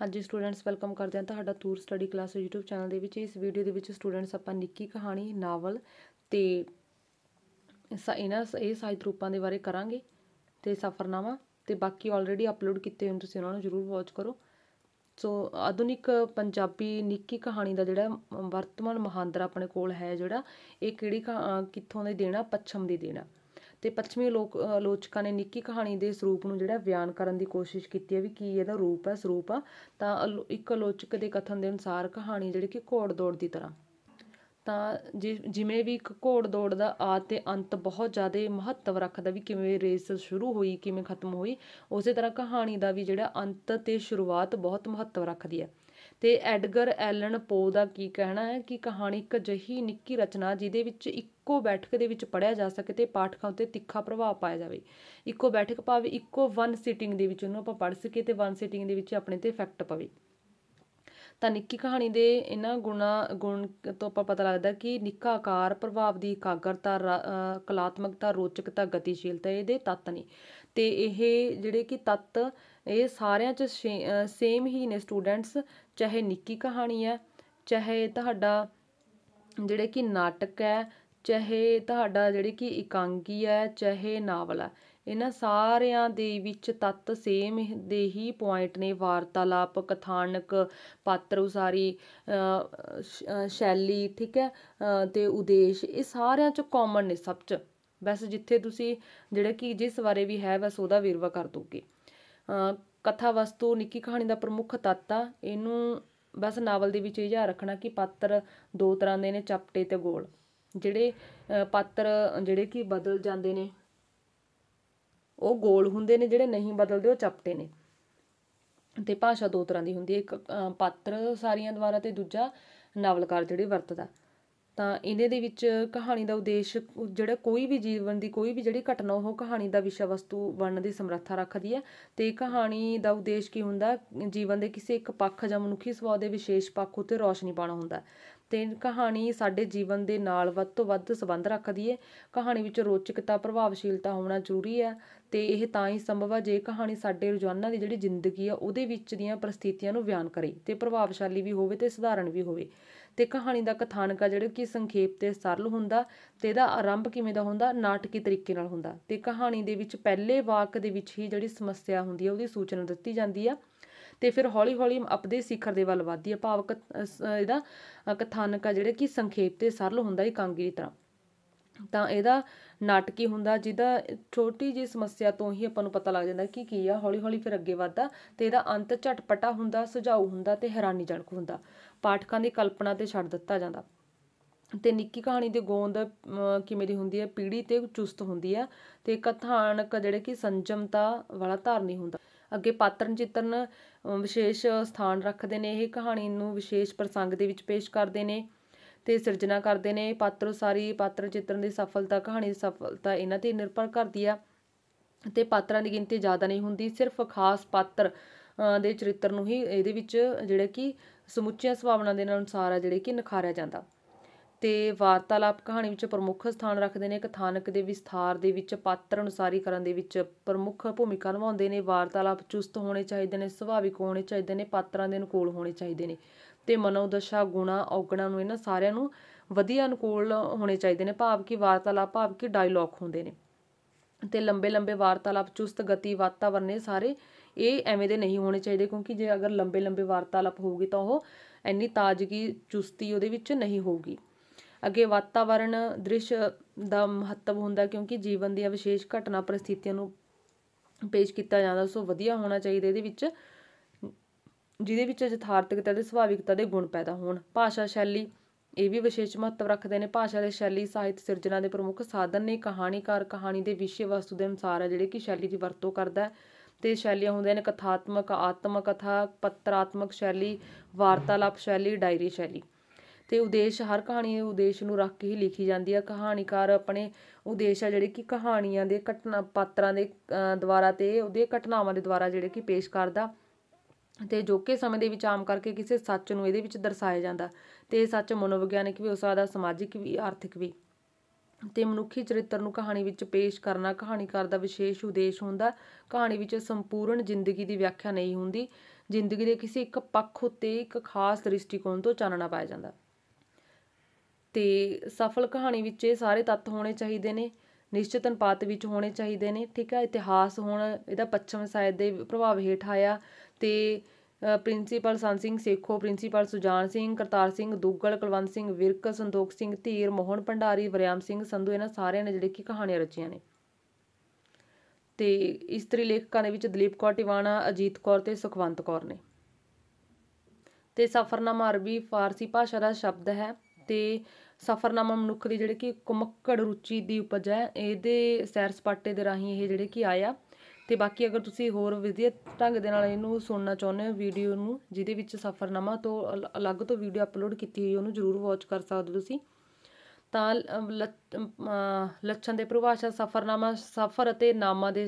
ਹਾਂਜੀ students welcome ਕਰਦੇ ਹਾਂ ਤੁਹਾਡਾ tour study class YouTube channel ਦੇ ਵਿੱਚ ਇਸ ਵੀਡੀਓ ਦੇ ਵਿੱਚ ਸਟੂਡੈਂਟਸ ਆਪਾਂ ਨਿੱਕੀ ਕਹਾਣੀ ਨਾਵਲ ਤੇ ਇਹਨਾਂ ਇਹ ਸਾਹਿਤ ਰੂਪਾਂ ਦੇ ਬਾਰੇ ਕਰਾਂਗੇ ਤੇ ਸਫਰਨਾਮਾ ਤੇ ਬਾਕੀ ਆਲਰੇਡੀ ਅਪਲੋਡ ਕੀਤੇ ਹੋਏ ਤੁਸੀਂ ਉਹਨਾਂ ਨੂੰ ਜ਼ਰੂਰ ਵਾਚ ਕਰੋ ਸੋ ਆਧੁਨਿਕ ਪੰਜਾਬੀ ਨਿੱਕੀ ਕਹਾਣੀ ਦਾ ਜਿਹੜਾ ਵਰਤਮਾਨ ਮਹਾਂਦਰ ਆਪਣੇ ਕੋਲ ਹੈ ਜਿਹੜਾ ਇਹ ਕਿਹੜੀ ਕਿੱਥੋਂ ਦੇ ਦੇਣਾ ਪੱਛਮ ਦੇ ਦੇਣਾ ਤੇ ਪੱਛਮੀ ਲੋਕ ਆਲੋਚਕਾਂ ਨੇ ਨਿੱਕੀ ਕਹਾਣੀ ਦੇ ਸਰੂਪ ਨੂੰ ਜਿਹੜਾ ਬਿਆਨ ਕਰਨ ਦੀ ਕੋਸ਼ਿਸ਼ ਕੀਤੀ ਹੈ ਵੀ ਕੀ ਇਹਦਾ ਰੂਪ ਹੈ ਸਰੂਪ ਆ ਤਾਂ ਇੱਕ ਆਲੋਚਕ ਦੇ ਕਥਨ ਦੇ ਅਨੁਸਾਰ ਕਹਾਣੀ ਜਿਹੜੀ ਕਿ ਘੋੜ ਦੌੜ ਦੀ ਤਰ੍ਹਾਂ ਤਾਂ ਜਿਵੇਂ ਵੀ ਇੱਕ ਘੋੜ ਦੌੜ ਦਾ ਆਦ ਤੇ ਅੰਤ ਬਹੁਤ ਜ਼ਿਆਦਾ ਮਹੱਤਵ ਰੱਖਦਾ ਵੀ ਕਿਵੇਂ ਰੇਸ ਸ਼ੁਰੂ ਹੋਈ ਕਿਵੇਂ ਖਤਮ ਹੋਈ ਉਸੇ ਤਰ੍ਹਾਂ ਕਹਾਣੀ ਦਾ ਵੀ ਜਿਹੜਾ ਅੰਤ ਤੇ ਸ਼ੁਰੂਆਤ ਬਹੁਤ ਮਹੱਤਵ ਰੱਖਦੀ ਹੈ ਤੇ ਐਡਗਰ ਐਲਨ ਪੋ ਦਾ ਕੀ ਕਹਿਣਾ ਹੈ ਕਿ ਕਹਾਣੀ ਇੱਕ ਅਜਿਹੀ ਨਿੱਕੀ ਰਚਨਾ ਜਿਹਦੇ ਵਿੱਚ ਇੱਕੋ ਬੈਠਕ ਦੇ ਵਿੱਚ ਪੜਿਆ ਜਾ ਸਕੇ ਤੇ ਪਾਠਕਾਂ ਉੱਤੇ ਤਿੱਖਾ ਪ੍ਰਭਾਵ ਪਾਇਆ ਜਾਵੇ ਇੱਕੋ ਬੈਠਕ ਭਾਵ ਇੱਕੋ ਵਨ ਸਿਟਿੰਗ ਦੇ ਵਿੱਚ ਉਹਨੂੰ ਆਪਾਂ ਪੜ ਸਕੀਏ ਤੇ ਵਨ ਸਿਟਿੰਗ ਦੇ ਵਿੱਚ ਆਪਣੇ ਤੇ ਇਫੈਕਟ ਪਵੇ ਤਾਂ ਨਿੱਕੀ ਕਹਾਣੀ ਦੇ ਇਹਨਾਂ ਗੁਣਾ ਗੁਣ ਤੋਂ ਆਪਾਂ ਪਤਾ ਲੱਗਦਾ ਕਿ ਨਿੱਕਾ ਆਕਾਰ ਪ੍ਰਭਾਵ ਦੀ ਇਕਾਗਰਤਾ ਕਲਾਤਮਕਤਾ ਰੋਚਕਤਾ ਗਤੀਸ਼ੀਲਤਾ ਇਹਦੇ ਤੱਤ ਨੇ ਤੇ ਇਹ ਜਿਹੜੇ ਕਿ ਤੱਤ ਇਹ ਸਾਰਿਆਂ 'ਚ ਸੇਮ ਹੀ ਨੇ ਸਟੂਡੈਂਟਸ ਚਾਹੇ ਨਿੱਕੀ ਕਹਾਣੀ ਹੈ ਚਾਹੇ ਤੁਹਾਡਾ ਜਿਹੜੇ ਕਿ ਨਾਟਕ ਹੈ ਚਾਹੇ ਤੁਹਾਡਾ ਜਿਹੜੇ ਕਿ ਇਕਾਂਗੀ ਹੈ ਚਾਹੇ ਨਾਵਲ ਹੈ ਇਹਨਾਂ ਸਾਰਿਆਂ ਦੇ ਵਿੱਚ ਤੱਤ ਸੇਮ ਦੇ ਹੀ ਪੁਆਇੰਟ ਨੇ ਵਾਰਤਾਲਾਪ ਕਥਾਨਕ ਪਾਤਰ ਉਸਾਰੀ ਸ਼ੈਲੀ ਠੀਕ ਹੈ ਤੇ ਉਦੇਸ਼ ਇਹ ਸਾਰਿਆਂ ਚ ਕਾਮਨ ਨੇ ਸਭ ਚ ਬਸ ਜਿੱਥੇ ਤੁਸੀਂ ਜਿਹੜਾ ਕਿ ਜਿਸ ਬਾਰੇ ਵੀ ਹੈ ਬਸ ਉਹਦਾ ਵੇਰਵਾ ਕਰ ਦੋਗੇ ਕਥਾ ਵਸਤੂ ਨਿੱਕੀ ਕਹਾਣੀ ਦਾ ਪ੍ਰਮੁੱਖ ਤੱਤ ਆ ਇਹਨੂੰ ਬਸ ਨਾਵਲ ਦੇ ਵਿੱਚ ਇਹ ਯਾਦ ਰੱਖਣਾ ਕਿ ਪਾਤਰ ਦੋ ਤਰ੍ਹਾਂ ਦੇ ਨੇ ਚਪਟੇ ਤੇ ਗੋਲ ਜਿਹੜੇ ਪਾਤਰ ਜਿਹੜੇ ਕਿ ਬਦਲ ਜਾਂਦੇ ਨੇ ਉਹ ਗੋਲ ਹੁੰਦੇ ਨੇ ਜਿਹੜੇ ਨਹੀਂ ਬਦਲਦੇ ਉਹ ਚਪਟੇ ਨੇ ਤੇ ਭਾਸ਼ਾ ਦੋ ਤਰ੍ਹਾਂ ਦੀ ਹੁੰਦੀ ਹੈ ਇੱਕ ਪਾਤਰ ਸਾਰੀਆਂ ਦੁਆਰਾ ਤੇ ਦੂਜਾ ਨਾਵਲਕਾਰ ਜਿਹੜੇ ਵਰਤਦਾ ਤਾਂ ਇਹਦੇ ਦੇ ਵਿੱਚ ਕਹਾਣੀ ਦਾ ਉਦੇਸ਼ ਜਿਹੜਾ ਕੋਈ ਵੀ ਜੀਵਨ ਦੀ ਕੋਈ ਵੀ ਜਿਹੜੀ ਘਟਨਾ ਉਹ ਕਹਾਣੀ ਦਾ ਵਿਸ਼ਾ ਵਸਤੂ ਬਣਨ ਦੀ ਸਮਰੱਥਾ ਰੱਖਦੀ ਹੈ ਤੇ ਕਹਾਣੀ ਦਾ ਉਦੇਸ਼ ਕੀ ਹੁੰਦਾ ਜੀਵਨ ਦੇ ਕਿਸੇ ਇੱਕ ਪੱਖ ਜਾਂ ਮਨੁੱਖੀ ਸੁਭਾਅ ਦੇ ਵਿਸ਼ੇਸ਼ ਪੱਖ ਉੱਤੇ ਰੋਸ਼ਨੀ ਪਾਉਣਾ ਹੁੰਦਾ ਤੇ ਕਹਾਣੀ ਸਾਡੇ ਜੀਵਨ ਦੇ ਨਾਲ ਵੱਧ ਤੋਂ ਵੱਧ ਸੰਬੰਧ ਰੱਖਦੀ ਹੈ ਕਹਾਣੀ ਵਿੱਚ ਰੋਚਕਤਾ ਪ੍ਰਭਾਵਸ਼ੀਲਤਾ ਹੋਣਾ ਜ਼ਰੂਰੀ ਹੈ ਤੇ ਇਹ ਤਾਂ ਹੀ ਸੰਭਵ ਹੈ ਜੇ ਕਹਾਣੀ ਸਾਡੇ ਰੋਜ਼ਾਨਾ ਦੀ ਜਿਹੜੀ ਜ਼ਿੰਦਗੀ ਆ ਉਹਦੇ ਵਿੱਚ ਦੀਆਂ ਪ੍ਰਸਥਿਤੀਆਂ ਨੂੰ ਬਿਆਨ ਕਰੇ ਤੇ ਪ੍ਰਭਾਵਸ਼ਾਲੀ ਵੀ ਹੋਵੇ ਤੇ ਸਧਾਰਨ ਵੀ ਹੋਵੇ ਤੇ ਕਹਾਣੀ ਦਾ ਕਥਾਨਕ ਆ ਜਿਹੜਾ ਕਿ ਸੰਖੇਪ ਤੇ ਸਰਲ ਹੁੰਦਾ ਤੇ ਇਹਦਾ ਆਰੰਭ ਕਿਵੇਂ ਦਾ ਹੁੰਦਾ ਨਾਟਕੀ ਤਰੀਕੇ ਨਾਲ ਹੁੰਦਾ ਤੇ ਕਹਾਣੀ ਦੇ ਵਿੱਚ ਪਹਿਲੇ ਵਾਕ ਦੇ ਵਿੱਚ ਹੀ ਜਿਹੜੀ ਸਮੱਸਿਆ ਹੁੰਦੀ ਹੈ ਉਹਦੀ ਸੂਚਨਾ ਦਿੱਤੀ ਜਾਂਦੀ ਆ ਤੇ ਫਿਰ ਹੌਲੀ ਹੌਲੀ ਅਪਦੇ ਸਿਖਰ ਦੇ ਵੱਲ ਵਧਦੀ ਹੈ ਭਾਵਕ ਇਹਦਾ ਕਥਾਨਕ ਆ ਜਿਹੜਾ ਕਿ ਸੰਖੇਪ ਤੇ ਸਰਲ ਹੁੰਦਾ ਇਕਾਂਗੀ ਦੀ ਤਰ੍ਹਾਂ ਤਾਂ ਇਹਦਾ ਨਾਟਕੀ ਹੁੰਦਾ ਜਿਹਦਾ ਛੋਟੀ ਜੀ ਸਮੱਸਿਆ ਤੋਂ ਹੀ ਆਪਾਂ ਨੂੰ ਪਤਾ ਲੱਗ ਜਾਂਦਾ ਕਿ ਕੀ ਆ ਹੌਲੀ ਹੌਲੀ ਫਿਰ ਅੱਗੇ ਵਧਦਾ ਤੇ ਇਹਦਾ ਅੰਤ ਝਟਪਟਾ ਹੁੰਦਾ ਸੁਝਾਉ ਹੁੰਦਾ ਤੇ ਹੈਰਾਨੀਜਨਕ ਹੁੰਦਾ ਪਾਠਕਾਂ ਦੀ ਕਲਪਨਾ ਤੇ ਛੱਡ ਦਿੱਤਾ ਜਾਂਦਾ ਤੇ ਨਿੱਕੀ ਕਹਾਣੀ ਦੇ ਗੋਂਦ ਕਿਵੇਂ ਦੀ ਹੁੰਦੀ ਹੈ ਪੀੜੀ ਤੇ ਚੁਸਤ ਹੁੰਦੀ ਹੈ ਤੇ ਕਥਾਨਕ ਜਿਹੜੇ ਕਿ ਸੰਜਮਤਾ ਵਾਲਾ ਧਾਰਨੀ ਹੁੰਦਾ ਅੱਗੇ ਪਾਤਰ ਚਿਤਰਨ ਵਿਸ਼ੇਸ਼ ਸਥਾਨ ਰੱਖਦੇ ਨੇ ਇਹ ਕਹਾਣੀ ਨੂੰ ਵਿਸ਼ੇਸ਼ ਪ੍ਰਸੰਗ ਦੇ ਵਿੱਚ ਪੇਸ਼ ਕਰਦੇ ਨੇ ਤੇ ਸਿਰਜਣਾ ਕਰਦੇ ਨੇ ਪਾਤਰ ਸਾਰੀ ਪਾਤਰ ਚਿਤਰਨ ਦੀ ਸਫਲਤਾ ਕਹਾਣੀ ਦੀ ਸਫਲਤਾ ਇਹਨਾਂ ਤੇ ਨਿਰਭਰ ਕਰਦੀ ਆ ਤੇ ਪਾਤਰਾਂ ਦੀ ਗਿਣਤੀ ਜ਼ਿਆਦਾ ਨਹੀਂ ਹੁੰਦੀ ਸਿਰਫ ਖਾਸ ਪਾਤਰ ਦੇ ਚਰਿੱਤਰ ਨੂੰ ਹੀ ਇਹਦੇ ਵਿੱਚ ਜਿਹੜਾ ਕਿ ਸਮੁੱਚੀਆਂ ਸੁਭਾਵਨਾ ਦੇ ਅਨੁਸਾਰ ਆ ਜਿਹੜੇ ਕਿ ਨਿਖਾਰਿਆ ਜਾਂਦਾ ਤੇ ਵਾਰਤਾਲਾਪ ਕਹਾਣੀ ਵਿੱਚ ਪ੍ਰਮੁੱਖ ਸਥਾਨ ਰੱਖਦੇ ਨੇ ਕਥਾਨਕ ਦੇ ਵਿਸਥਾਰ ਦੇ ਵਿੱਚ ਪਾਤਰ ਅਨੁਸਾਰੀ ਕਰਨ ਦੇ ਵਿੱਚ ਪ੍ਰਮੁੱਖ ਭੂਮਿਕਾ ਨਿਭਾਉਂਦੇ ਨੇ ਵਾਰਤਾਲਾਪ ਚੁਸਤ ਹੋਣੇ ਚਾਹੀਦੇ ਨੇ ਸੁਭਾਵਿਕ ਹੋਣੇ ਚਾਹੀਦੇ ਨੇ ਪਾਤਰਾਂ ਦੇ ਅਨੁਕੂਲ ਹੋਣੇ ਚਾਹੀਦੇ ਨੇ ਤੇ ਮਨੋਦਸ਼ਾ ਗੁਣਾ ਔਗਣਾ ਨੂੰ ਇਹਨਾਂ ਸਾਰਿਆਂ ਨੂੰ ਵਧੀਆ ਅਨੁਕੂਲ ਹੋਣੇ ਚਾਹੀਦੇ ਨੇ ਭਾਵ ਕਿ ਵਾਰਤਾਲਾਪ ਭਾਵ ਕਿ ਡਾਇਲੌਗ ਹੁੰਦੇ ਨੇ ਤੇ ਲੰਬੇ ਲੰਬੇ ਵਾਰਤਾਲਾਪ ਚੁਸਤ ਗਤੀ ਵਾਤਾਵਰਨ ਇਹ ਸਾਰੇ ਇਹ ਐਵੇਂ ਦੇ ਨਹੀਂ ਹੋਣੇ ਚਾਹੀਦੇ ਕਿਉਂਕਿ ਜੇ ਅਗਰ ਲੰਬੇ ਲੰਬੇ ਵਾਰਤਾਲਾਪ ਹੋਊਗੀ ਤਾਂ ਉਹ ਇੰਨੀ ਤਾਜ਼ਗੀ ਚੁਸਤੀ ਉਹਦੇ ਵਿੱਚ ਨਹੀਂ ਹੋਊਗੀ ਅੱਗੇ ਵਾਤਾਵਰਣ ਦ੍ਰਿਸ਼ ਦਾ ਮਹੱਤਵ ਹੁੰਦਾ ਕਿਉਂਕਿ ਜੀਵਨ ਦੀਆਂ ਵਿਸ਼ੇਸ਼ ਘਟਨਾ ਪ੍ਰਸਥਿਤੀਆਂ ਨੂੰ ਪੇਸ਼ ਕੀਤਾ ਜਾਂਦਾ ਸੋ ਵਧੀਆ ਹੋਣਾ ਚਾਹੀਦਾ ਇਹਦੇ ਵਿੱਚ ਜਿਹਦੇ ਵਿੱਚ ਯਥਾਰਥਕਤਾ ਤੇ ਸੁਭਾਵਿਕਤਾ ਦੇ ਗੁਣ ਪੈਦਾ ਹੋਣ ਭਾਸ਼ਾ ਸ਼ੈਲੀ ਇਹ ਵੀ ਵਿਸ਼ੇਸ਼ ਮਹੱਤਵ ਰੱਖਦੇ ਨੇ ਭਾਸ਼ਾ ਦੇ ਸ਼ੈਲੀ ਸਾਹਿਤ ਸਿਰਜਣਾ ਦੇ ਪ੍ਰਮੁੱਖ ਸਾਧਨ ਨੇ ਕਹਾਣੀਕਾਰ ਕਹਾਣੀ ਦੇ ਵਿਸ਼ੇ ਵਸਤੂ ਦੇ ਅਨੁਸਾਰ ਹੈ ਜਿਹੜੇ ਕਿ ਸ਼ੈਲੀ ਦੀ ਵਰਤੋਂ ਕਰਦਾ ਹੈ ਤੇ ਸ਼ੈਲੀਆਂ ਹੁੰਦੀਆਂ ਨੇ ਕਥਾਤਮਕ ਆਤਮਕ ਕਥਾ ਪੱਤਰਾਤਮਕ ਸ਼ੈਲੀ ਵਾਰਤਾਲਾਪ ਸ਼ੈਲੀ ਡਾਇਰੀ ਸ਼ੈਲੀ ਤੇ ਉਦੇਸ਼ ਹਰ ਕਹਾਣੀ ਦੇ ਉਦੇਸ਼ ਨੂੰ ਰੱਖ ਕੇ ਹੀ ਲਿਖੀ ਜਾਂਦੀ ਆ ਕਹਾਣੀਕਾਰ ਆਪਣੇ ਉਦੇਸ਼ ਆ ਜਿਹੜੇ ਕਿ ਕਹਾਣੀਆਂ ਦੇ ਘਟਨਾ ਪਾਤਰਾਂ ਦੇ ਦੁਆਰਾ ਤੇ ਉਹਦੇ ਘਟਨਾਵਾਂ ਦੇ ਦੁਆਰਾ ਜਿਹੜੇ ਕਿ ਪੇਸ਼ ਕਰਦਾ ਤੇ ਜੋਕੇ ਸਮੇਂ ਦੇ ਵਿੱਚ ਆਮ ਕਰਕੇ ਕਿਸੇ ਸੱਚ ਨੂੰ ਇਹਦੇ ਵਿੱਚ ਦਰਸਾਇਆ ਜਾਂਦਾ ਤੇ ਸੱਚ ਮਨੋਵਿਗਿਆਨਿਕ ਵੀ ਹੋ ਸਕਦਾ ਸਮਾਜਿਕ ਵੀ ਆਰਥਿਕ ਵੀ ਤੇ ਮਨੁੱਖੀ ਚਰਿੱਤਰ ਨੂੰ ਕਹਾਣੀ ਵਿੱਚ ਪੇਸ਼ ਕਰਨਾ ਕਹਾਣੀਕਾਰ ਦਾ ਵਿਸ਼ੇਸ਼ ਉਦੇਸ਼ ਹੁੰਦਾ ਕਹਾਣੀ ਵਿੱਚ ਸੰਪੂਰਨ ਜ਼ਿੰਦਗੀ ਦੀ ਵਿਆਖਿਆ ਨਹੀਂ ਹੁੰਦੀ ਜ਼ਿੰਦਗੀ ਦੇ ਕਿਸੇ ਇੱਕ ਪੱਖ ਉੱਤੇ ਇੱਕ ਖਾਸ ਦ੍ਰਿਸ਼ਟੀਕੋਣ ਤੋਂ ਚਾਨਣਾ ਪਾਇਆ ਜਾਂਦਾ ਤੇ ਸਫਲ ਕਹਾਣੀ ਵਿੱਚ ਇਹ ਸਾਰੇ ਤੱਤ ਹੋਣੇ ਚਾਹੀਦੇ ਨੇ ਨਿਸ਼ਚਿਤ ਅਨਪਾਤ ਵਿੱਚ ਹੋਣੇ ਚਾਹੀਦੇ ਨੇ ਠੀਕ ਹੈ ਇਤਿਹਾਸ ਹੁਣ ਇਹਦਾ ਪੱਛਮ ਸਾਇਦ ਦੇ ਪ੍ਰਭਾਵ ਹੇਠ ਆਇਆ ਤੇ ਪ੍ਰਿੰਸੀਪਲ ਸੰਤ ਸਿੰਘ ਸੇਖੋ ਪ੍ਰਿੰਸੀਪਲ ਸੁਜਾਨ ਸਿੰਘ ਕਰਤਾਰ ਸਿੰਘ ਦੁੱਗਲ ਕੁਲਵੰਤ ਸਿੰਘ ਵਿਰਕ ਸੰਦੋਖ ਸਿੰਘ ਧੀਰ ਮੋਹਨ ਭੰਡਾਰੀ ਵਰਿਆਮ ਸਿੰਘ ਸੰਧੂ ਇਹਨਾਂ ਸਾਰਿਆਂ ਨੇ ਜਿਹੜੇ ਕਿ ਕਹਾਣੀਆਂ ਰਚੀਆਂ ਨੇ ਤੇ ਇਸਤਰੀ ਲੇਖਕਾਂ ਦੇ ਵਿੱਚ ਦਲੀਪ ਕੌਰ ਟਿਵਾਣਾ ਅਜੀਤ ਕੌਰ ਤੇ ਸੁਖਵੰਤ ਕੌਰ ਨੇ ਤੇ ਸਫਰਨਾਮਾ ਅਰਬੀ ਫਾਰਸੀ ਭਾਸ਼ਾ ਦਾ ਸ਼ਬਦ ਹੈ ਤੇ ਸਫਰਨਾਮਾ ਮਨੁੱਖ ਦੀ ਜਿਹੜੇ ਕਿ ਕੁਮੱਕੜ ਰੁਚੀ ਦੀ ਉਪਜ ਹੈ ਇਹਦੇ ਸੈਰ ਸਪਾਟੇ ਦੇ ਰਾਹੀਂ ਇਹ ਜਿਹੜੇ ਕਿ ਆਇਆ ਤੇ ਬਾਕੀ ਅਗਰ ਤੁਸੀਂ ਹੋਰ ਵਧੀਆ ਢੰਗ ਦੇ ਨਾਲ ਇਹਨੂੰ ਸੁਣਨਾ ਚਾਹੁੰਦੇ ਹੋ ਵੀਡੀਓ ਨੂੰ ਜਿਹਦੇ ਵਿੱਚ ਸਫਰਨਾਮਾ ਤੋਂ ਅਲੱਗ ਤੋਂ ਵੀਡੀਓ ਅਪਲੋਡ ਕੀਤੀ ਹੋਈ ਉਹਨੂੰ ਜ਼ਰੂਰ ਵਾਚ ਕਰ ਸਕਦੇ ਹੋ ਤੁਸੀਂ ਤਾਂ ਲੱਛਣ ਦੇ ਪਰਿਭਾਸ਼ਾ ਸਫ਼ਰਨਾਮਾ ਸਫ਼ਰ ਅਤੇ ਨਾਮਾ ਦੇ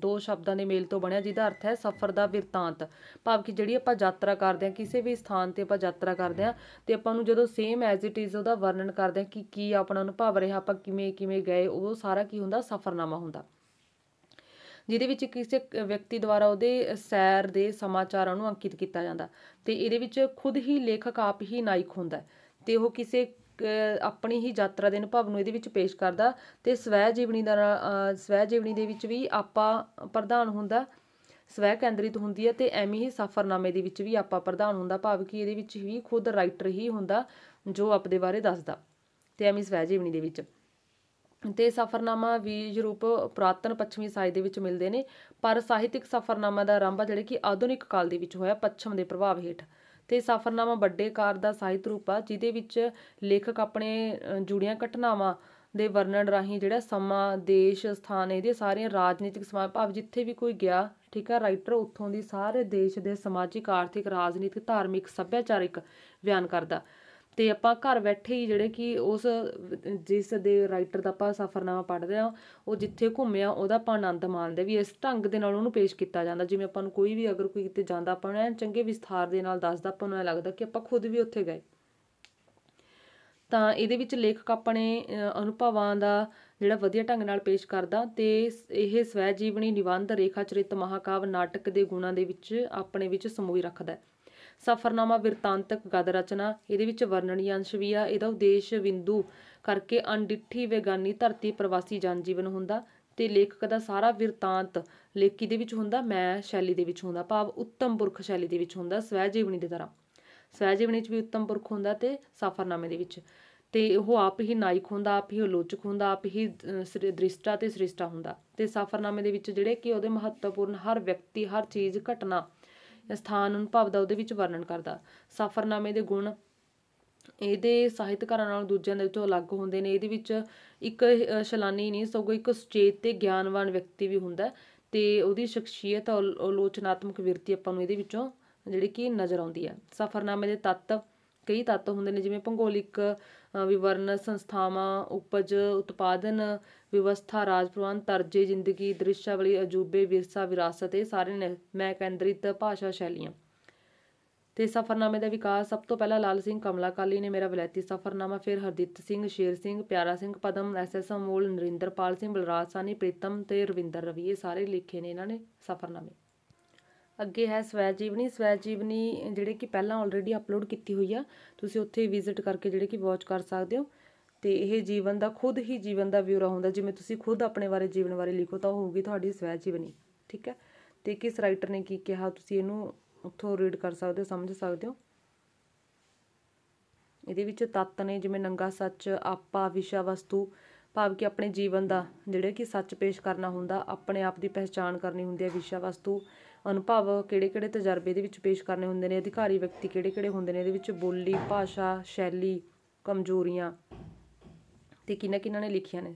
ਦੋ ਸ਼ਬਦਾਂ ਦੇ ਮੇਲ ਤੋਂ ਬਣਿਆ ਜਿਹਦਾ ਅਰਥ ਹੈ ਸਫ਼ਰ ਦਾ ਵਿਰਤਾਂਤ ਭਾਵ ਕਿ ਜਿਹੜੀ ਆਪਾਂ ਯਾਤਰਾ ਕਰਦੇ ਹਾਂ ਕਿਸੇ ਵੀ ਸਥਾਨ ਤੇ ਆਪਾਂ ਯਾਤਰਾ ਕਰਦੇ ਹਾਂ ਤੇ ਆਪਾਂ ਨੂੰ ਜਦੋਂ ਸੇਮ ਐਜ਼ ਇਟ ਇਜ਼ ਉਹਦਾ ਵਰਣਨ ਕਰਦੇ ਹਾਂ ਕਿ ਕੀ ਆਪਣਾ ਅਨੁਭਵ ਰਿਹਾ ਆਪਾਂ ਕਿਵੇਂ ਕਿਵੇਂ ਗਏ ਉਹ ਸਾਰਾ ਕੀ ਹੁੰਦਾ ਸਫ਼ਰਨਾਮਾ ਹੁੰਦਾ ਜਿਹਦੇ ਵਿੱਚ ਕਿਸੇ ਵਿਅਕਤੀ ਦੁਆਰਾ ਉਹਦੇ ਸੈਰ ਦੇ ਸਮਾਚਾਰਾਂ ਨੂੰ ਅੰਕਿਤ ਕੀਤਾ ਜਾਂਦਾ ਤੇ ਇਹਦੇ ਵਿੱਚ ਖੁਦ ਹੀ ਲੇਖਕ ਆਪ ਹੀ ਨਾਇਕ ਹੁੰਦਾ ਤੇ ਉਹ ਕਿਸੇ ਆਪਣੀ ਹੀ ਯਾਤਰਾ ਦੇ ਅਨੁਭਵ ਨੂੰ ਇਹਦੇ ਵਿੱਚ ਪੇਸ਼ ਕਰਦਾ ਤੇ ਸਵੈ ਜੀਵਨੀ ਦਾ ਸਵੈ ਜੀਵਨੀ ਦੇ ਵਿੱਚ ਵੀ ਆਪਾਂ ਪ੍ਰਧਾਨ ਹੁੰਦਾ ਸਵੈ ਕੇਂਦਰਿਤ ਹੁੰਦੀ ਹੈ ਤੇ ਐਵੇਂ ਹੀ ਸਫਰਨਾਮੇ ਦੇ ਵਿੱਚ ਵੀ ਆਪਾਂ ਪ੍ਰਧਾਨ ਹੁੰਦਾ ਭਾਵ ਕਿ ਇਹਦੇ ਵਿੱਚ ਵੀ ਖੁਦ ਰਾਈਟਰ ਹੀ ਹੁੰਦਾ ਜੋ ਆਪਦੇ ਬਾਰੇ ਦੱਸਦਾ ਤੇ ਐਵੇਂ ਸਵੈ ਜੀਵਨੀ ਦੇ ਵਿੱਚ ਤੇ ਸਫਰਨਾਮਾ ਵੀ ਯੂਰਪ ਪ੍ਰਾਤਨ ਪੱਛਮੀ ਸਾਹਿਤ ਦੇ ਵਿੱਚ ਮਿਲਦੇ ਨੇ ਪਰ ਸਾਹਿਤਿਕ ਸਫਰਨਾਮਾ ਦਾ ਆਰੰਭ ਜਿਹੜੇ ਕਿ ਆਧੁਨਿਕ ਕਾਲ ਦੇ ਵਿੱਚ ਹੋਇਆ ਪੱਛਮ ਦੇ ਪ੍ਰਭਾਵ ਹੇਠ ਤੇ ਸਫ਼ਰਨਾਮਾ ਵੱਡੇ ਕਾਰ ਦਾ ਸਾਹਿਤ ਰੂਪ ਆ ਜਿਹਦੇ ਵਿੱਚ ਲੇਖਕ ਆਪਣੇ ਜੁੜੀਆਂ ਘਟਨਾਵਾਂ ਦੇ ਵਰਣਨ ਰਾਹੀਂ ਜਿਹੜਾ ਸਮਾਂ ਦੇਸ਼ ਸਥਾਨ ਇਹਦੇ ਸਾਰੀਆਂ ਰਾਜਨੀਤਿਕ ਸਮਾਜ ਭਾਵ ਜਿੱਥੇ ਵੀ ਕੋਈ ਗਿਆ ਠੀਕ ਆ ਰਾਈਟਰ ਉੱਥੋਂ ਦੀ ਸਾਰੇ ਦੇਸ਼ ਦੇ ਸਮਾਜਿਕ ਆਰਥਿਕ ਰਾਜਨੀਤਿਕ ਧਾਰਮਿਕ ਸੱਭਿਆਚਾਰਿਕ ਬਿਆਨ ਕਰਦਾ ਤੇ ਆਪਾਂ ਘਰ ਬੈਠੇ ਹੀ ਜਿਹੜੇ ਕਿ ਉਸ ਜਿਸ ਦੇ ਰਾਈਟਰ ਦਾ ਆਪਾਂ ਸਫ਼ਰਨਾਮਾ ਪੜਦੇ ਆ ਉਹ ਜਿੱਥੇ ਘੁੰਮਿਆ ਉਹਦਾ ਆਪਾਂ ਆਨੰਦ ਮਾਣਦੇ ਵੀ ਇਸ ਢੰਗ ਦੇ ਨਾਲ ਉਹਨੂੰ ਪੇਸ਼ ਕੀਤਾ ਜਾਂਦਾ ਜਿਵੇਂ ਆਪਾਂ ਨੂੰ ਕੋਈ ਵੀ ਅਗਰ ਕੋਈ ਕਿਤੇ ਜਾਂਦਾ ਆਪਾਂ ਨੂੰ ਚੰਗੇ ਵਿਸਥਾਰ ਦੇ ਨਾਲ ਦੱਸਦਾ ਆਪਾਂ ਨੂੰ ਲੱਗਦਾ ਕਿ ਆਪਾਂ ਖੁਦ ਵੀ ਉੱਥੇ ਗਏ ਤਾਂ ਇਹਦੇ ਵਿੱਚ ਲੇਖਕ ਆਪਣੇ ਅਨੁਭਵਾਂ ਦਾ ਜਿਹੜਾ ਵਧੀਆ ਢੰਗ ਨਾਲ ਪੇਸ਼ ਕਰਦਾ ਤੇ ਇਹ ਸਵੈ ਜੀਵਨੀ ਨਿਬੰਧ ਰੇਖਾ ਚਰਿਤ ਮਹਾਕਾਵ ਨਾਟਕ ਦੇ ਗੁਣਾਂ ਦੇ ਵਿੱਚ ਆਪਣੇ ਵਿੱਚ ਸਮੂਹ ਰੱਖਦਾ ਹੈ ਸਫਰਨਾਮਾ ਵਿਰਤਾਂਤਕ ਗਦ ਰਚਨਾ ਇਹਦੇ ਵਿੱਚ ਵਰਣਨੀ ਅੰਸ਼ ਵੀ ਆ ਇਹਦਾ ਉਦੇਸ਼ ਬਿੰਦੂ ਕਰਕੇ ਅਨਡਿੱਠੀ ਵਿਗਿਆਨੀ ਧਰਤੀ ਪ੍ਰਵਾਸੀ ਜਨ ਜੀਵਨ ਹੁੰਦਾ ਤੇ ਲੇਖਕ ਦਾ ਸਾਰਾ ਵਿਰਤਾਂਤ ਲੇਖੀ ਦੇ ਵਿੱਚ ਹੁੰਦਾ ਮੈਂ ਸ਼ੈਲੀ ਦੇ ਵਿੱਚ ਹੁੰਦਾ ਭਾਵ ਉੱਤਮ ਪੁਰਖ ਸ਼ੈਲੀ ਦੇ ਵਿੱਚ ਹੁੰਦਾ ਸਵੈ ਜੀਵਨੀ ਦੇ ਤਰ੍ਹਾਂ ਸਵੈ ਜੀਵਨੀ 'ਚ ਵੀ ਉੱਤਮ ਪੁਰਖ ਹੁੰਦਾ ਤੇ ਸਫਰਨਾਮੇ ਦੇ ਵਿੱਚ ਤੇ ਉਹ ਆਪ ਹੀ ਨਾਇਕ ਹੁੰਦਾ ਆਪ ਹੀ ਆਲੋਚਕ ਹੁੰਦਾ ਆਪ ਹੀ ਦ੍ਰਿਸ਼ਟਾ ਤੇ ਸ੍ਰਿਸ਼ਟਾ ਹੁੰਦਾ ਤੇ ਸਫਰਨਾਮੇ ਦੇ ਵਿੱਚ ਜਿਹੜੇ ਕਿ ਉਹਦੇ ਮਹੱਤਵਪੂਰਨ ਹਰ ਵਿਅਕਤੀ ਹਰ ਚੀਜ਼ ਘਟਨਾ ਸਥਾਨ ਅਨੁਭਵ ਦਾ ਉਹਦੇ ਵਿੱਚ ਵਰਣਨ ਕਰਦਾ ਸਫ਼ਰਨਾਮੇ ਦੇ ਗੁਣ ਇਹਦੇ ਸਾਹਿਤਕਾਰਾਂ ਨਾਲ ਦੂਜਿਆਂ ਦੇ ਤੋਂ ਅਲੱਗ ਹੁੰਦੇ ਨੇ ਇਹਦੇ ਵਿੱਚ ਇੱਕ ਸ਼ਲਾਨੀ ਨਹੀਂ ਸਗੋਂ ਇੱਕ ਸੁਚੇਤ ਤੇ ਗਿਆਨਵਾਨ ਵਿਅਕਤੀ ਵੀ ਹੁੰਦਾ ਤੇ ਉਹਦੀ ਸ਼ਖਸੀਅਤ ਆਲੋਚਨਾਤਮਕ ਵਿਰਤੀ ਆਪਾਂ ਨੂੰ ਇਹਦੇ ਵਿੱਚੋਂ ਜਿਹੜੀ ਕਿ ਨਜ਼ਰ ਆਉਂਦੀ ਹੈ ਸਫ਼ਰਨਾਮੇ ਦੇ ਤੱਤ ਕਈ ਤੱਤ ਹੁੰਦੇ ਨੇ ਜਿਵੇਂ ਭੂਗੋਲਿਕ ਵਿਵਰਨ ਸੰਸਥਾਵਾਂ ਉਪਜ ਉਤਪਾਦਨ ਵਿਵਸਥਾ ਰਾਜ ਪ੍ਰਬੰਧ ਤਰਜੇ ਜ਼ਿੰਦਗੀ ਦ੍ਰਿਸ਼ਾਵਲੀ ਅਜੂਬੇ ਵਿਰਸਾ ਵਿਰਾਸਤ ਇਹ ਸਾਰੇ ਮੈਂ ਕੇਂਦਰਿਤ ਭਾਸ਼ਾ ਸ਼ੈਲੀਆਂ ਤੇ ਸਫਰਨਾਮੇ ਦਾ ਵਿਕਾਸ ਸਭ ਤੋਂ ਪਹਿਲਾਂ ਲਾਲ ਸਿੰਘ ਕਮਲਾ ਕਾਲੀ ਨੇ ਮੇਰਾ ਵਿਲਾਇਤੀ ਸਫਰਨਾਮਾ ਫਿਰ ਹਰਦਿੱਤ ਸਿੰਘ ਸ਼ੇਰ ਸਿੰਘ ਪਿਆਰਾ ਸਿੰਘ ਪਦਮ ਐਸਐਸ ਅਮੋਲ ਨਰਿੰਦਰਪਾਲ ਸਿੰਘ ਬਲਰਾਜ ਸਾਨੀ ਪ੍ਰੀਤਮ ਤੇ ਰਵਿੰਦਰ ਰਵੀ ਇਹ ਸਾਰੇ ਲਿਖੇ ਨੇ ਇਹਨਾਂ ਨੇ ਸਫਰਨਾਮੇ ਅੱਗੇ ਹੈ ਸਵੈ ਜੀਵਨੀ ਸਵੈ ਜੀਵਨੀ ਜਿਹੜੇ ਕਿ ਪਹਿਲਾਂ ਆਲਰੇਡੀ ਅਪਲੋਡ ਕੀਤੀ ਹੋਈ ਆ ਤੁਸੀਂ ਉੱਥੇ ਵਿਜ਼ਿਟ ਕਰਕੇ ਜਿਹੜੇ ਕਿ ਵਾਚ ਕਰ ਸਕਦੇ ਹੋ ਤੇ ਇਹ ਜੀਵਨ ਦਾ ਖੁਦ ਹੀ ਜੀਵਨ ਦਾ ਵਿਊਰਾ ਹੁੰਦਾ ਜਿਵੇਂ ਤੁਸੀਂ ਖੁਦ ਆਪਣੇ ਬਾਰੇ ਜੀਵਨ ਬਾਰੇ ਲਿਖੋ ਤਾਂ ਹੋਊਗੀ ਤੁਹਾਡੀ ਸਵੈ ਜੀਵਨੀ ਠੀਕ ਹੈ ਤੇ ਕਿਸ ਰਾਈਟਰ ਨੇ ਕੀ ਕਿਹਾ ਤੁਸੀਂ ਇਹਨੂੰ ਉੱਥੋਂ ਰੀਡ ਕਰ ਸਕਦੇ ਹੋ ਸਮਝ ਸਕਦੇ ਹੋ ਇਹਦੇ ਵਿੱਚ ਤੱਤ ਨੇ ਜਿਵੇਂ ਨੰਗਾ ਸੱਚ ਆਪਾ ਵਿਸ਼ਾ ਵਸਤੂ ਭਾਵ ਕਿ ਆਪਣੇ ਜੀਵਨ ਦਾ ਜਿਹੜੇ ਕਿ ਸੱਚ ਪੇਸ਼ ਕਰਨਾ ਹੁੰਦਾ ਆਪਣੇ ਆਪ ਦੀ ਪਹਿਚਾਣ ਕਰਨੀ ਹੁੰਦੀ ਹੈ ਵਿਸ਼ਾ ਵਸਤੂ ਅਨੁਭਵ ਕਿਹੜੇ-ਕਿਹੜੇ ਤਜਰਬੇ ਦੇ ਵਿੱਚ ਪੇਸ਼ ਕਰਨੇ ਹੁੰਦੇ ਨੇ ਅਧਿਕਾਰੀ ਵਿਅਕਤੀ ਕਿਹੜੇ-ਕਿਹੜੇ ਹੁੰਦੇ ਨੇ ਇਹਦੇ ਵਿੱਚ ਬੋਲੀ ਭਾਸ਼ਾ ਸ਼ੈਲੀ ਕਮਜ਼ੋਰੀਆਂ ਤੇ ਕਿਨਾਂ ਕਿਨਾਂ ਨੇ ਲਿਖੀਆਂ ਨੇ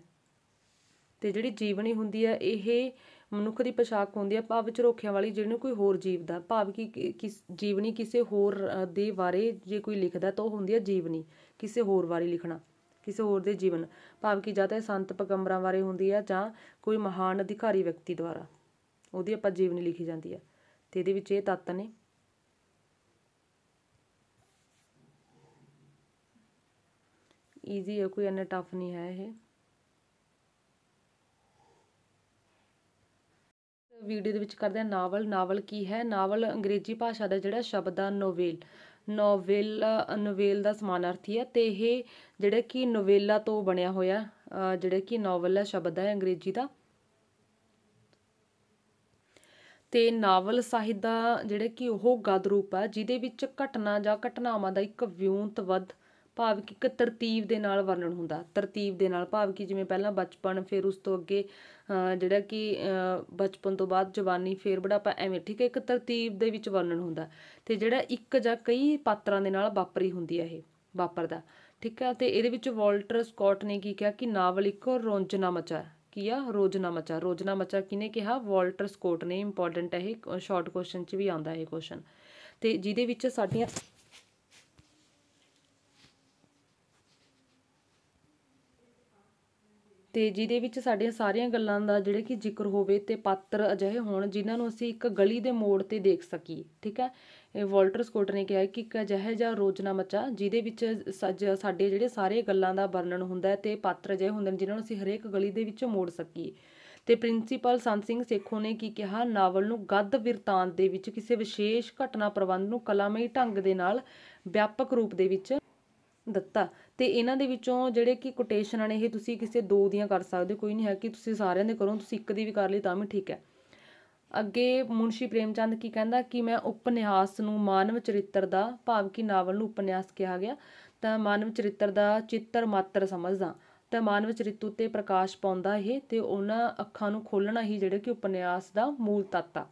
ਤੇ ਜਿਹੜੀ ਜੀਵਨੀ ਹੁੰਦੀ ਆ ਇਹ ਮਨੁੱਖ ਦੀ ਪਛਾਕ ਹੁੰਦੀ ਆ ਭਾਵ ਰੋਖਿਆਂ ਵਾਲੀ ਜਿਹਨੂੰ ਕੋਈ ਹੋਰ ਜੀਵ ਦਾ ਭਾਵ ਕਿ ਕਿਸ ਜੀਵਨੀ ਕਿਸੇ ਹੋਰ ਦੇ ਬਾਰੇ ਜੇ ਕੋਈ ਲਿਖਦਾ ਤਾਂ ਉਹ ਹੁੰਦੀ ਆ ਜੀਵਨੀ ਕਿਸੇ ਹੋਰ ਬਾਰੇ ਲਿਖਣਾ ਕਿਸੇ ਹੋਰ ਦੇ ਜੀਵਨ ਭਾਵ ਕਿ ਜਾਂ ਤਾਂ ਸੰਤ ਪਗੰਬਰਾਂ ਬਾਰੇ ਹੁੰਦੀ ਆ ਜਾਂ ਕੋਈ ਮਹਾਨ ਅਧਿਕਾਰੀ ਵਿਅਕਤੀ ਦੁਆਰਾ ਉਹਦੀ ਆਪਾਂ ਜੀਵਨੀ ਲਿਖੀ ਜਾਂਦੀ ਆ ਤੇ ਇਹਦੇ ਵਿੱਚ ਇਹ ਤੱਤ ਨੇ ਈਜ਼ੀ ਹੈ ਕੋਈ ਇੰਨਾ ਟਫ ਨਹੀਂ ਹੈ ਇਹ ਵੀਡੀਓ ਦੇ ਵਿੱਚ ਕਰਦੇ ਆ ਨਾਵਲ ਨਾਵਲ ਕੀ ਹੈ ਨਾਵਲ ਅੰਗਰੇਜ਼ੀ ਭਾਸ਼ਾ ਦਾ ਜਿਹੜਾ ਸ਼ਬਦ ਆ ਨੋਵੇਲ ਨੋਵੇਲ ਨੋਵੇਲ ਦਾ ਸਮਾਨਾਰਥੀ ਹੈ ਤੇ ਇਹ ਜਿਹੜਾ ਕਿ ਨੋਵੇਲਾ ਤੋਂ ਬਣਿਆ ਹੋਇਆ ਜਿਹੜਾ ਕਿ ਨਾਵਲ ਹੈ ਸ਼ਬਦ ਹੈ ਅੰਗਰੇਜ਼ੀ ਦਾ ਤੇ ਨਾਵਲ ਸਾਹਿਤ ਦਾ ਜਿਹੜਾ ਕਿ ਉਹ ਗਦ ਰੂਪ ਆ ਜਿਹਦੇ ਵਿੱਚ ਘਟਨਾ ਜਾਂ ਘਟਨਾਵਾਂ ਦਾ ਇੱਕ ਵਿਉਂਤਬੱਧ ਭਾਵ ਕਿ ਇੱਕ ਤਰਤੀਬ ਦੇ ਨਾਲ ਵਰਣਨ ਹੁੰਦਾ ਤਰਤੀਬ ਦੇ ਨਾਲ ਭਾਵ ਕਿ ਜਿਵੇਂ ਪਹਿਲਾਂ ਬਚਪਨ ਫਿਰ ਉਸ ਤੋਂ ਅੱਗੇ ਜਿਹੜਾ ਕਿ ਬਚਪਨ ਤੋਂ ਬਾਅਦ ਜਵਾਨੀ ਫਿਰ ਬੁਢਾਪਾ ਐਵੇਂ ਠੀਕ ਹੈ ਇੱਕ ਤਰਤੀਬ ਦੇ ਵਿੱਚ ਵਰਣਨ ਹੁੰਦਾ ਤੇ ਜਿਹੜਾ ਇੱਕ ਜਾਂ ਕਈ ਪਾਤਰਾਂ ਦੇ ਨਾਲ ਵਾਪਰੀ ਹੁੰਦੀ ਹੈ ਇਹ ਵਾਪਰਦਾ ਠੀਕ ਹੈ ਤੇ ਇਹਦੇ ਵਿੱਚ ਵਾਲਟਰ ਸਕਾਟ ਨੇ ਕੀ ਕਿਹਾ ਕਿ ਨਾਵਲ ਇੱਕ ਰੋਂਜਨਾ ਮਚਾ ਆ ਰੋਜਨਾ ਮਚਾ ਰੋਜਨਾ ਮਚਾ ਕਿਨੇ ਕਿਹਾ ਵਾਲਟਰ ਸਕਾਟ ਨੇ ਇੰਪੋਰਟੈਂਟ ਹੈ ਇਹ ਸ਼ਾਰਟ ਕੁਐਸਚਨ 'ਚ ਵੀ ਆਉਂਦਾ ਇਹ ਕੁਐਸਚਨ ਤੇ ਜਿਹਦੇ ਵਿੱਚ ਸਾਡੀਆਂ ਤੇ ਜਿਹਦੇ ਵਿੱਚ ਸਾਡੀਆਂ ਸਾਰੀਆਂ ਗੱਲਾਂ ਦਾ ਜਿਹੜੇ ਕਿ ਜ਼ਿਕਰ ਹੋਵੇ ਤੇ ਪਾਤਰ ਅਜਿਹੇ ਹੋਣ ਜਿਨ੍ਹਾਂ ਨੂੰ ਅਸੀਂ ਇੱਕ ਗਲੀ ਦੇ ਮੋੜ ਤੇ ਦੇਖ ਸਕੀਏ ਠੀਕ ਹੈ ਵਾਲਟਰ ਸਕੋਟ ਨੇ ਕਿਹਾ ਕਿ ਇੱਕ ਅਜਿਹੇ ਜਾਂ ਰੋਜਨਾ ਮਚਾ ਜਿਹਦੇ ਵਿੱਚ ਸਾਡੇ ਜਿਹੜੇ ਸਾਰੇ ਗੱਲਾਂ ਦਾ ਵਰਣਨ ਹੁੰਦਾ ਤੇ ਪਾਤਰ ਅਜਿਹੇ ਹੁੰਦੇ ਨੇ ਜਿਨ੍ਹਾਂ ਨੂੰ ਅਸੀਂ ਹਰੇਕ ਗਲੀ ਦੇ ਵਿੱਚ ਮੋੜ ਸਕੀਏ ਤੇ ਪ੍ਰਿੰਸੀਪਲ ਸੰਤ ਸਿੰਘ ਸੇਖੋਂ ਨੇ ਕੀ ਕਿਹਾ ਨਾਵਲ ਨੂੰ ਗੱਦ ਵਿਰਤਾਂਤ ਦੇ ਵਿੱਚ ਕਿਸੇ ਵਿਸ਼ੇਸ਼ ਘਟਨਾ ਪ੍ਰਬੰਧ ਨੂੰ ਕਲਾਮਈ ਢੰਗ ਦੇ ਨਾਲ ਵਿਆਪਕ ਰੂਪ ਦੇ ਵਿੱਚ ਦਿੱਤਾ ਤੇ ਇਹਨਾਂ ਦੇ ਵਿੱਚੋਂ ਜਿਹੜੇ ਕਿ ਕੋਟੇਸ਼ਨਾਂ ਨੇ ਇਹ ਤੁਸੀਂ ਕਿਸੇ ਦੋ ਦੀਆਂ ਕਰ ਸਕਦੇ ਹੋ ਕੋਈ ਨਹੀਂ ਹੈ ਕਿ ਤੁਸੀਂ ਸਾਰਿਆਂ ਦੇ ਕਰੋ ਤੁਸੀਂ ਇੱਕ ਦੀ ਵੀ ਕਰ ਲਈ ਤਾਂ ਵੀ ਠੀਕ ਹੈ ਅੱਗੇ ਮੁਨਸ਼ੀ ਪ੍ਰੇਮਚੰਦ ਕੀ ਕਹਿੰਦਾ ਕਿ ਮੈਂ ਉਪਨਿਆਸ ਨੂੰ ਮਾਨਵ ਚਰਿੱਤਰ ਦਾ ਭਾਵ ਕਿ ਨਾਵਲ ਨੂੰ ਉਪਨਿਆਸ ਕਿਹਾ ਗਿਆ ਤਾਂ ਮਾਨਵ ਚਰਿੱਤਰ ਦਾ ਚਿੱਤਰ ਮਾਤਰ ਸਮਝਦਾ ਤਾਂ ਮਾਨਵ ਚਰਿੱਤ ਉਤੇ ਪ੍ਰਕਾਸ਼ ਪਾਉਂਦਾ ਇਹ ਤੇ ਉਹਨਾਂ ਅੱਖਾਂ ਨੂੰ ਖੋਲਣਾ ਹੀ ਜਿਹੜੇ ਕਿ ਉਪਨਿਆਸ ਦਾ ਮੂਲ ਤੱਤ ਆ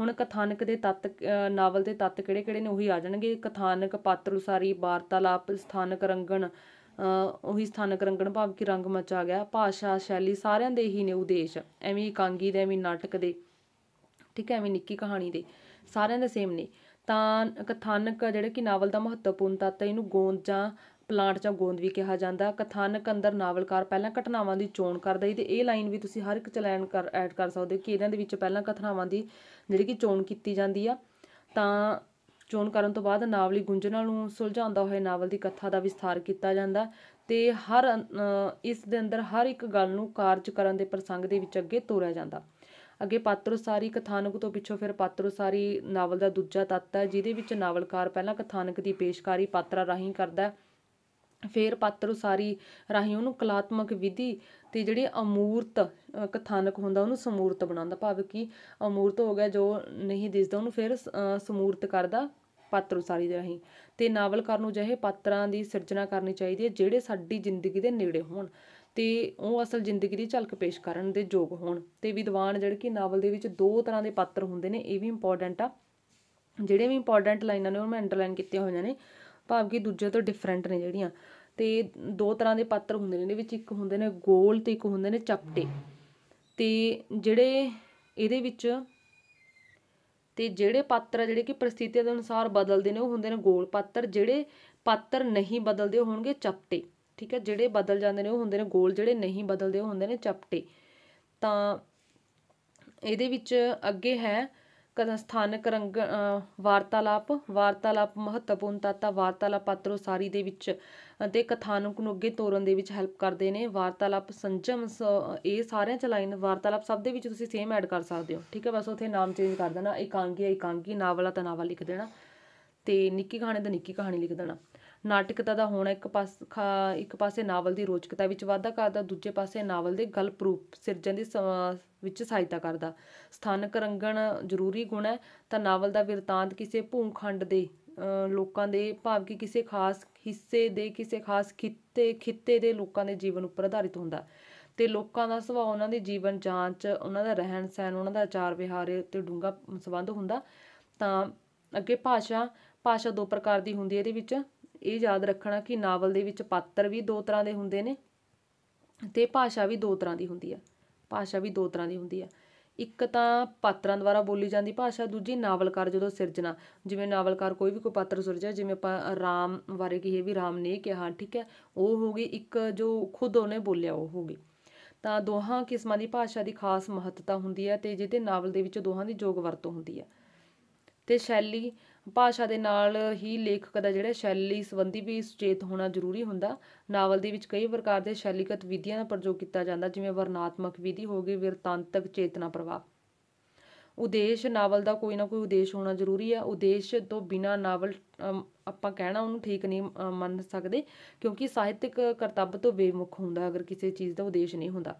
ਹੁਣ ਕਥਾਨਕ ਦੇ ਤੱਤ ਨਾਵਲ ਦੇ ਤੱਤ ਕਿਹੜੇ ਕਿਹੜੇ ਨੇ ਉਹੀ ਆ ਜਾਣਗੇ ਕਥਾਨਕ ਪਾਤਰ ਉਸਾਰੀ ਵਾਰਤਾਲਾਪ ਸਥਾਨਕ ਰੰਗਣ ਉਹੀ ਸਥਾਨਕ ਰੰਗਣ ਭਾਵ ਕਿ ਰੰਗ ਮਚ ਆ ਗਿਆ ਭਾਸ਼ਾ ਸ਼ੈਲੀ ਸਾਰਿਆਂ ਦੇ ਹੀ ਨੇ ਉਦੇਸ਼ ਐਵੇਂ ਇਕਾਂਗੀ ਦੇ ਐਵੇਂ ਨਾਟਕ ਦੇ ਠੀਕ ਹੈ ਐਵੇਂ ਨਿੱਕੀ ਕਹਾਣੀ ਦੇ ਸਾਰਿਆਂ ਦੇ ਸੇਮ ਨੇ ਤਾਂ ਕਥਾਨਕ ਜਿਹੜੇ ਕਿ ਨਾਵਲ ਦਾ ਮਹੱਤਵਪੂਰਨ ਤੱਤ ਹੈ ਇਹਨੂੰ ਗੋਂਦ ਜਾਂ ਪਲਾਂਟ ਜਾਂ ਗੋਂਦ ਵੀ ਕਿਹਾ ਜਾਂਦਾ ਕਥਾਨਕ ਅੰਦਰ ਨਾਵਲਕਾਰ ਪਹਿਲਾਂ ਘਟਨਾਵਾਂ ਦੀ ਚੋਣ ਕਰਦਾ ਹੈ ਤੇ ਇਹ ਲਾਈਨ ਵੀ ਤੁਸੀਂ ਹਰ ਇੱਕ ਚਲਾਨ ਕਰ ਐਡ ਕਰ ਸਕਦੇ ਹੋ ਕਿ ਇਹਨਾਂ ਦੇ ਵਿੱਚ ਪਹਿਲਾਂ ਕਥਨਾਵਾਂ ਦੀ ਜਿਹੜੀ ਕਿ ਚੋਣ ਕੀਤੀ ਜਾਂਦੀ ਆ ਤਾਂ ਚੋਣ ਕਰਨ ਤੋਂ ਬਾਅਦ ਨਾਵਲੀ ਗੁੰਝਲਾਂ ਨੂੰ ਸੁਲਝਾਉਂਦਾ ਹੋਇਆ ਨਾਵਲ ਦੀ ਕਥਾ ਦਾ ਵਿਸਥਾਰ ਕੀਤਾ ਜਾਂਦਾ ਤੇ ਹਰ ਇਸ ਦੇ ਅੰਦਰ ਹਰ ਇੱਕ ਗੱਲ ਨੂੰ ਕਾਰਜ ਕਰਨ ਦੇ ਪ੍ਰਸੰਗ ਦੇ ਵਿੱਚ ਅੱਗੇ ਤੋਰਿਆ ਜਾਂਦਾ ਅੱਗੇ ਪਾਤਰੋਸਾਰੀ ਕਥਾਨਕ ਤੋਂ ਪਿੱਛੋਂ ਫਿਰ ਪਾਤਰੋਸਾਰੀ ਨਾਵਲ ਦਾ ਦੂਜਾ ਤੱਤ ਹੈ ਜਿਹਦੇ ਵਿੱਚ ਨਾਵਲਕਾਰ ਪਹਿਲਾਂ ਕਥਾਨਕ ਦੀ ਪੇਸ਼ਕਾਰੀ ਪਾਤਰਾ ਰਾਹੀਂ ਕਰਦਾ ਹੈ ਫੇਰ ਪਾਤਰ ਉਸਾਰੀ ਰਾਹੀਂ ਉਹਨੂੰ ਕਲਾਤਮਕ ਵਿਧੀ ਤੇ ਜਿਹੜੀ ਅਮੂਰਤ ਕਥਾਨਕ ਹੁੰਦਾ ਉਹਨੂੰ ਸਮੂਰਤ ਬਣਾਉਂਦਾ ਭਾਵ ਕਿ ਅਮੂਰਤ ਹੋ ਗਿਆ ਜੋ ਨਹੀਂ ਦਿਸਦਾ ਉਹਨੂੰ ਫੇਰ ਸਮੂਰਤ ਕਰਦਾ ਪਾਤਰ ਉਸਾਰੀ ਦੇ ਰਾਹੀਂ ਤੇ ਨਾਵਲਕਾਰ ਨੂੰ ਜਿਹੇ ਪਾਤਰਾਂ ਦੀ ਸਿਰਜਣਾ ਕਰਨੀ ਚਾਹੀਦੀ ਹੈ ਜਿਹੜੇ ਸਾਡੀ ਜ਼ਿੰਦਗੀ ਦੇ ਨੇੜੇ ਹੋਣ ਤੇ ਉਹ ਅਸਲ ਜ਼ਿੰਦਗੀ ਦੀ ਝਲਕ ਪੇਸ਼ ਕਰਨ ਦੇ ਯੋਗ ਹੋਣ ਤੇ ਵਿਦਵਾਨ ਜਿਹੜੇ ਕਿ ਨਾਵਲ ਦੇ ਵਿੱਚ ਦੋ ਤਰ੍ਹਾਂ ਦੇ ਪਾਤਰ ਹੁੰਦੇ ਨੇ ਇਹ ਵੀ ਇੰਪੋਰਟੈਂਟ ਆ ਜਿਹੜੇ ਵੀ ਇੰਪੋਰਟੈਂਟ ਲਾਈਨਾਂ ਨੇ ਉਹ ਮੈਂ ਅੰਡਰਲਾਈਨ ਕੀਤੀਆਂ ਹੋਈਆਂ ਨੇ ਭਾਵ ਕਿ ਦੂਜੇ ਤੋਂ ਡਿਫਰੈਂਟ ਨੇ ਜਿਹੜੀਆਂ ਤੇ ਦੋ ਤਰ੍ਹਾਂ ਦੇ ਪਾਤਰ ਹੁੰਦੇ ਨੇ ਇਹਦੇ ਵਿੱਚ ਇੱਕ ਹੁੰਦੇ ਨੇ ਗੋਲ ਤੇ ਇੱਕ ਹੁੰਦੇ ਨੇ ਚਪਟੇ ਤੇ ਜਿਹੜੇ ਇਹਦੇ ਵਿੱਚ ਤੇ ਜਿਹੜੇ ਪਾਤਰ ਜਿਹੜੇ ਕਿ ਪ੍ਰਸਥਿਤੀ ਦੇ ਅਨੁਸਾਰ ਬਦਲਦੇ ਨੇ ਉਹ ਹੁੰਦੇ ਨੇ ਗੋਲ ਪਾਤਰ ਜਿਹੜੇ ਪਾਤਰ ਨਹੀਂ ਬਦਲਦੇ ਉਹ ਹੋਣਗੇ ਚਪਟੇ ਠੀਕ ਹੈ ਜਿਹੜੇ ਬਦਲ ਜਾਂਦੇ ਨੇ ਉਹ ਹੁੰਦੇ ਨੇ ਗੋਲ ਜਿਹੜੇ ਨਹੀਂ ਬਦਲਦੇ ਉਹ ਹੁੰਦੇ ਨੇ ਚਪਟੇ ਤਾਂ ਇਹਦੇ ਵਿੱਚ ਅੱਗੇ ਹੈ ਕਦਮ ਸਥਾਨਕ ਰੰਗ ਵਾਰਤਾਲਾਪ ਵਾਰਤਾਲਾਪ ਮਹੱਤਵਪੂਰਨ ਤੱਤ ਵਾਰਤਾਲਾਪ ਪਾਤਰੋ ਸਾਰੀ ਦੇ ਵਿੱਚ ਤੇ ਕਥਾਨਕ ਨੂੰ ਅੱਗੇ ਤੋਰਨ ਦੇ ਵਿੱਚ ਹੈਲਪ ਕਰਦੇ ਨੇ ਵਾਰਤਾਲਾਪ ਸੰਜਮ ਇਹ ਸਾਰਿਆਂ ਚ ਲਾਈਨ ਵਾਰਤਾਲਾਪ ਸਭ ਦੇ ਵਿੱਚ ਤੁਸੀਂ ਸੇਮ ਐਡ ਕਰ ਸਕਦੇ ਹੋ ਠੀਕ ਹੈ ਬਸ ਉਥੇ ਨਾਮ ਚੇਂਜ ਕਰ ਦੇਣਾ ਇਕਾਂਗੀ ਇਕਾਂਗੀ ਨਾਵਲਾ ਤਨਾਵਾ ਲਿਖ ਦੇਣਾ ਤੇ ਨਿੱਕੀ ਕਹਾਣੀ ਦਾ ਨਿੱਕੀ ਕਹਾਣੀ ਲਿਖ ਦੇਣਾ ਨਾਟਕਤਾ ਦਾ ਹੋਣਾ ਇੱਕ ਪਾਸ ਇੱਕ ਪਾਸੇ ਨਾਵਲ ਦੀ ਰੋਚਕਤਾ ਵਿੱਚ ਵਾਧਾ ਕਰਦਾ ਦੂਜੇ ਪਾਸੇ ਨਾਵਲ ਦੇ ਗਲਪ ਰੂਪ ਸਿਰਜਣ ਦੀ ਵਿੱਚ ਸਹਾਇਤਾ ਕਰਦਾ ਸਥਾਨਕ ਰੰਗਣ ਜ਼ਰੂਰੀ ਗੁਣ ਹੈ ਤਾਂ ਨਾਵਲ ਦਾ ਵਿਰਤਾਂਤ ਕਿਸੇ ਭੂਖੰਡ ਦੇ ਲੋਕਾਂ ਦੇ ਭਾਵ ਕਿ ਕਿਸੇ ਖਾਸ ਹਿੱਸੇ ਦੇ ਕਿਸੇ ਖਾਸ ਖਿੱਤੇ ਖਿੱਤੇ ਦੇ ਲੋਕਾਂ ਦੇ ਜੀਵਨ ਉੱਪਰ ਆਧਾਰਿਤ ਹੁੰਦਾ ਤੇ ਲੋਕਾਂ ਦਾ ਸੁਭਾਅ ਉਹਨਾਂ ਦੇ ਜੀਵਨ ਜਾਂਚ ਉਹਨਾਂ ਦਾ ਰਹਿਣ ਸਹਿਣ ਉਹਨਾਂ ਦਾ ਆਚਾਰ ਵਿਹਾਰ ਤੇ ਡੂੰਗਾ ਸੰਬੰਧ ਹੁੰਦਾ ਤਾਂ ਅੱਗੇ ਭਾਸ਼ਾ ਭਾਸ਼ਾ ਦੋ ਪ੍ਰਕਾਰ ਦੀ ਹੁੰਦੀ ਹੈ ਇਹਦੇ ਵਿੱਚ ਇਹ ਯਾਦ ਰੱਖਣਾ ਕਿ ਨਾਵਲ ਦੇ ਵਿੱਚ ਪਾਤਰ ਵੀ ਦੋ ਤਰ੍ਹਾਂ ਦੇ ਹੁੰਦੇ ਨੇ ਤੇ ਭਾਸ਼ਾ ਵੀ ਦੋ ਤਰ੍ਹਾਂ ਦੀ ਹੁੰਦੀ ਆ ਭਾਸ਼ਾ ਵੀ ਦੋ ਤਰ੍ਹਾਂ ਦੀ ਹੁੰਦੀ ਆ ਇੱਕ ਤਾਂ ਪਾਤਰਾਂ ਦੁਆਰਾ ਬੋਲੀ ਜਾਂਦੀ ਭਾਸ਼ਾ ਦੂਜੀ ਨਾਵਲਕਾਰ ਜਦੋਂ ਸਿਰਜਣਾ ਜਿਵੇਂ ਨਾਵਲਕਾਰ ਕੋਈ ਵੀ ਕੋਈ ਪਾਤਰ ਸਿਰਜਿਆ ਜਿਵੇਂ ਆਪਾਂ ਰਾਮ ਬਾਰੇ ਕਹੀਏ ਵੀ ਰਾਮ ਨੇ ਕਿਹਾ ਠੀਕ ਹੈ ਉਹ ਹੋ ਗਈ ਇੱਕ ਜੋ ਖੁਦ ਉਹਨੇ ਬੋਲਿਆ ਉਹ ਹੋ ਗਈ ਤਾਂ ਦੋਹਾਂ ਕਿਸਮਾਂ ਦੀ ਭਾਸ਼ਾ ਦੀ ਖਾਸ ਮਹੱਤਤਾ ਹੁੰਦੀ ਹੈ ਤੇ ਜਿਹਦੇ ਨਾਵਲ ਦੇ ਵਿੱਚ ਦੋਹਾਂ ਦੀ ਜੋਗ ਵਰਤੋਂ ਹੁੰਦੀ ਹੈ ਤੇ ਸ਼ੈਲੀ ਭਾਸ਼ਾ ਦੇ ਨਾਲ ਹੀ ਲੇਖਕ ਦਾ ਜਿਹੜਾ ਸ਼ੈਲੀ ਸੰਬੰਧੀ ਵੀ ਸੁਚੇਤ ਹੋਣਾ ਜ਼ਰੂਰੀ ਹੁੰਦਾ ਨਾਵਲ ਦੇ ਵਿੱਚ ਕਈ ਪ੍ਰਕਾਰ ਦੇ ਸ਼ੈਲੀਗਤ ਵਿਧੀਆਂ ਦਾ ਪ੍ਰਯੋਗ ਕੀਤਾ ਜਾਂਦਾ ਜਿਵੇਂ ਵਰਨਾਤਮਕ ਵਿਧੀ ਹੋ ਗਈ ਵਿਰਤਾਂਤਕ ਚੇਤਨਾ ਪ੍ਰਵਾਹ ਉਦੇਸ਼ ਨਾਵਲ ਦਾ ਕੋਈ ਨਾ ਕੋਈ ਉਦੇਸ਼ ਹੋਣਾ ਜ਼ਰੂਰੀ ਹੈ ਉਦੇਸ਼ ਤੋਂ ਬਿਨਾ ਨਾਵਲ ਆਪਾਂ ਕਹਿਣਾ ਉਹਨੂੰ ਠੀਕ ਨਹੀਂ ਮੰਨ ਸਕਦੇ ਕਿਉਂਕਿ ਸਾਹਿਤਕ ਕਰਤੱਵ ਤੋਂ ਬੇਮੁਖ ਹੁੰਦਾ ਅਗਰ ਕਿਸੇ ਚੀਜ਼ ਦਾ ਉਦੇਸ਼ ਨਹੀਂ ਹੁੰਦਾ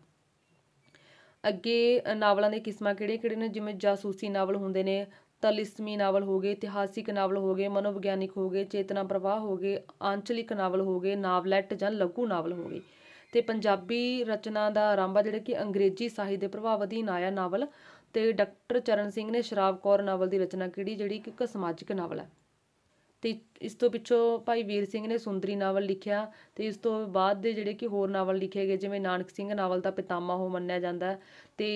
ਅੱਗੇ ਨਾਵਲਾਂ ਦੇ ਕਿਸਮਾਂ ਕਿਹੜੇ ਕਿਹੜੇ ਨੇ ਜਿਵੇਂ ਜਾਸੂਸੀ ਨਾਵਲ ਹੁੰਦੇ ਨੇ ਤਲਿਸਮੀ ਨਾਵਲ ਹੋ ਗਏ ਇਤਿਹਾਸਿਕ ਨਾਵਲ ਹੋ ਗਏ ਮਨੋਵਿਗਿਆਨਿਕ ਹੋ ਗਏ ਚੇਤਨਾ ਪ੍ਰਵਾਹ ਹੋ ਗਏ ਆਂਚਲਿਕ ਨਾਵਲ ਹੋ ਗਏ ਨਾਵਲੈਟ ਜਾਂ ਲਘੂ ਨਾਵਲ ਹੋ ਗਏ ਤੇ ਪੰਜਾਬੀ ਰਚਨਾ ਦਾ ਆਰੰਭ ਜਿਹੜਾ ਕਿ ਅੰਗਰੇਜ਼ੀ ਸਾਹਿਤ ਦੇ ਪ੍ਰਭਾਵ ਅਧੀਨ ਆਇਆ ਨਾਵਲ ਤੇ ਡਾਕਟਰ ਚਰਨ ਸਿੰਘ ਨੇ ਸ਼ਰਾਬ ਕੌਰ ਨਾਵਲ ਦੀ ਰਚਨਾ ਕੀਤੀ ਜਿਹੜੀ ਕਿ ਇੱਕ ਸਮਾਜਿਕ ਨਾਵਲ ਹੈ ਤੇ ਇਸ ਤੋਂ ਪਿੱਛੋਂ ਭਾਈ ਵੀਰ ਸਿੰਘ ਨੇ ਸੁੰਦਰੀ ਨਾਵਲ ਲਿਖਿਆ ਤੇ ਇਸ ਤੋਂ ਬਾਅਦ ਦੇ ਜਿਹੜੇ ਕਿ ਹੋਰ ਨਾਵਲ ਲਿਖੇ ਗਏ ਜਿਵੇਂ ਨਾਨਕ ਸਿੰਘ ਨਾਵਲ ਦਾ ਪਿਤਾਮਾ ਉਹ ਮੰਨਿਆ ਜਾਂਦਾ ਤੇ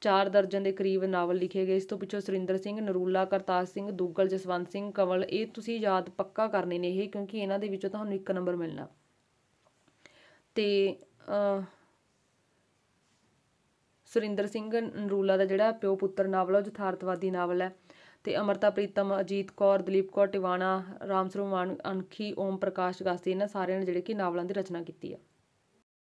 ਚਾਰ ਦਰਜਨ ਦੇ ਕਰੀਬ ਨਾਵਲ ਲਿਖੇ ਗਏ ਇਸ ਤੋਂ ਪਿੱਛੋਂ ਸੁਰਿੰਦਰ ਸਿੰਘ ਨਰੂਲਾ ਕਰਤਾਰ ਸਿੰਘ ਦੁੱਗਲ ਜਸਵੰਤ ਸਿੰਘ ਕਵਲ ਇਹ ਤੁਸੀਂ ਯਾਦ ਪੱਕਾ ਕਰਨੇ ਨੇ ਇਹ ਕਿਉਂਕਿ ਇਹਨਾਂ ਦੇ ਵਿੱਚੋਂ ਤੁਹਾਨੂੰ ਇੱਕ ਨੰਬਰ ਮਿਲਣਾ ਤੇ ਸੁਰਿੰਦਰ ਸਿੰਘ ਨਰੂਲਾ ਦਾ ਜਿਹੜਾ ਪਿਓ ਪੁੱਤਰ ਨਾਵਲ ਉਹ ਯਥਾਰਥਵਾਦੀ ਨਾਵਲ ਹੈ ਤੇ ਅਮਰਤਾ ਪ੍ਰੀਤਮ ਅਜੀਤ ਕੌਰ ਦਲੀਪ ਕੌਰ ਟਿਵਾਣਾ ਰਾਮਸਰੂਮ ਅਨਖੀ ਓਮ ਪ੍ਰਕਾਸ਼ ਗਾਸੀ ਇਹਨਾਂ ਸਾਰਿਆਂ ਨੇ ਜਿਹੜੇ ਕਿ ਨਾਵਲਾਂ ਦੀ ਰਚਨਾ ਕੀਤੀ ਹੈ